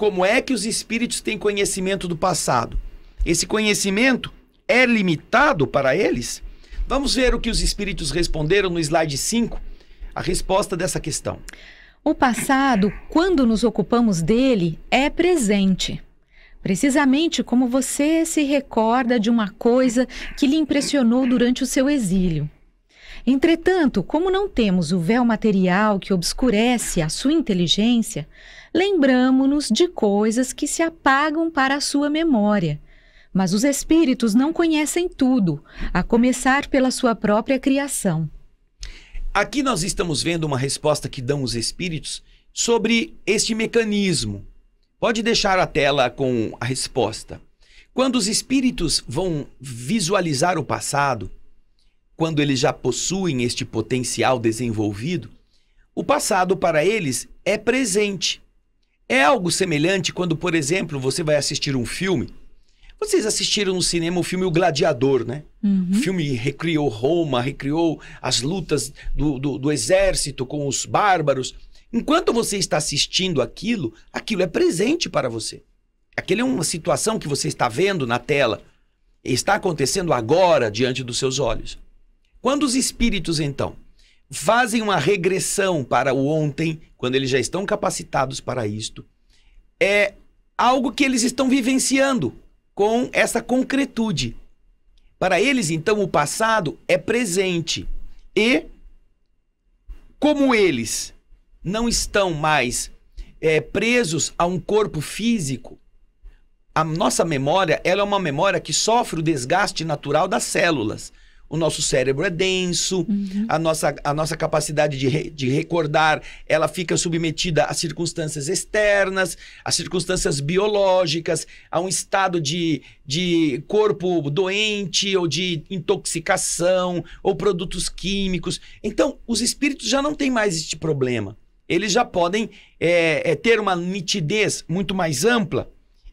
Como é que os espíritos têm conhecimento do passado? Esse conhecimento é limitado para eles? Vamos ver o que os espíritos responderam no slide 5, a resposta dessa questão. O passado, quando nos ocupamos dele, é presente. Precisamente como você se recorda de uma coisa que lhe impressionou durante o seu exílio. Entretanto, como não temos o véu material que obscurece a sua inteligência, lembramo-nos de coisas que se apagam para a sua memória. Mas os espíritos não conhecem tudo, a começar pela sua própria criação. Aqui nós estamos vendo uma resposta que dão os espíritos sobre este mecanismo. Pode deixar a tela com a resposta. Quando os espíritos vão visualizar o passado, quando eles já possuem este potencial desenvolvido, o passado para eles é presente. É algo semelhante quando, por exemplo, você vai assistir um filme. Vocês assistiram no cinema o filme O Gladiador, né? Uhum. O filme recriou Roma, recriou as lutas do, do, do exército com os bárbaros. Enquanto você está assistindo aquilo, aquilo é presente para você. Aquela é uma situação que você está vendo na tela. Está acontecendo agora diante dos seus olhos. Quando os espíritos, então, fazem uma regressão para o ontem, quando eles já estão capacitados para isto, é algo que eles estão vivenciando com essa concretude. Para eles, então, o passado é presente. E, como eles não estão mais é, presos a um corpo físico, a nossa memória ela é uma memória que sofre o desgaste natural das células o nosso cérebro é denso, uhum. a, nossa, a nossa capacidade de, re, de recordar ela fica submetida a circunstâncias externas, a circunstâncias biológicas, a um estado de, de corpo doente ou de intoxicação ou produtos químicos. Então, os espíritos já não têm mais este problema. Eles já podem é, é, ter uma nitidez muito mais ampla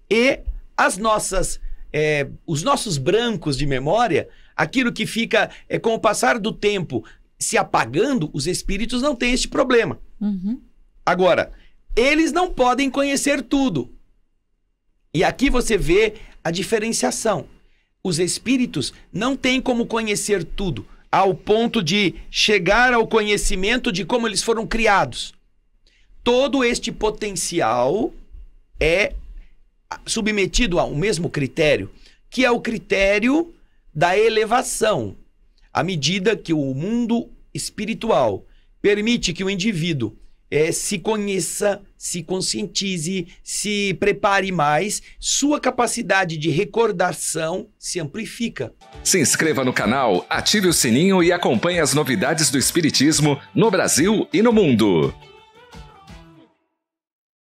e as nossas é, os nossos brancos de memória, aquilo que fica é, com o passar do tempo se apagando, os espíritos não têm este problema. Uhum. Agora, eles não podem conhecer tudo. E aqui você vê a diferenciação. Os espíritos não têm como conhecer tudo, ao ponto de chegar ao conhecimento de como eles foram criados. Todo este potencial é submetido ao mesmo critério, que é o critério da elevação. À medida que o mundo espiritual permite que o indivíduo é, se conheça, se conscientize, se prepare mais, sua capacidade de recordação se amplifica. Se inscreva no canal, ative o sininho e acompanhe as novidades do Espiritismo no Brasil e no mundo.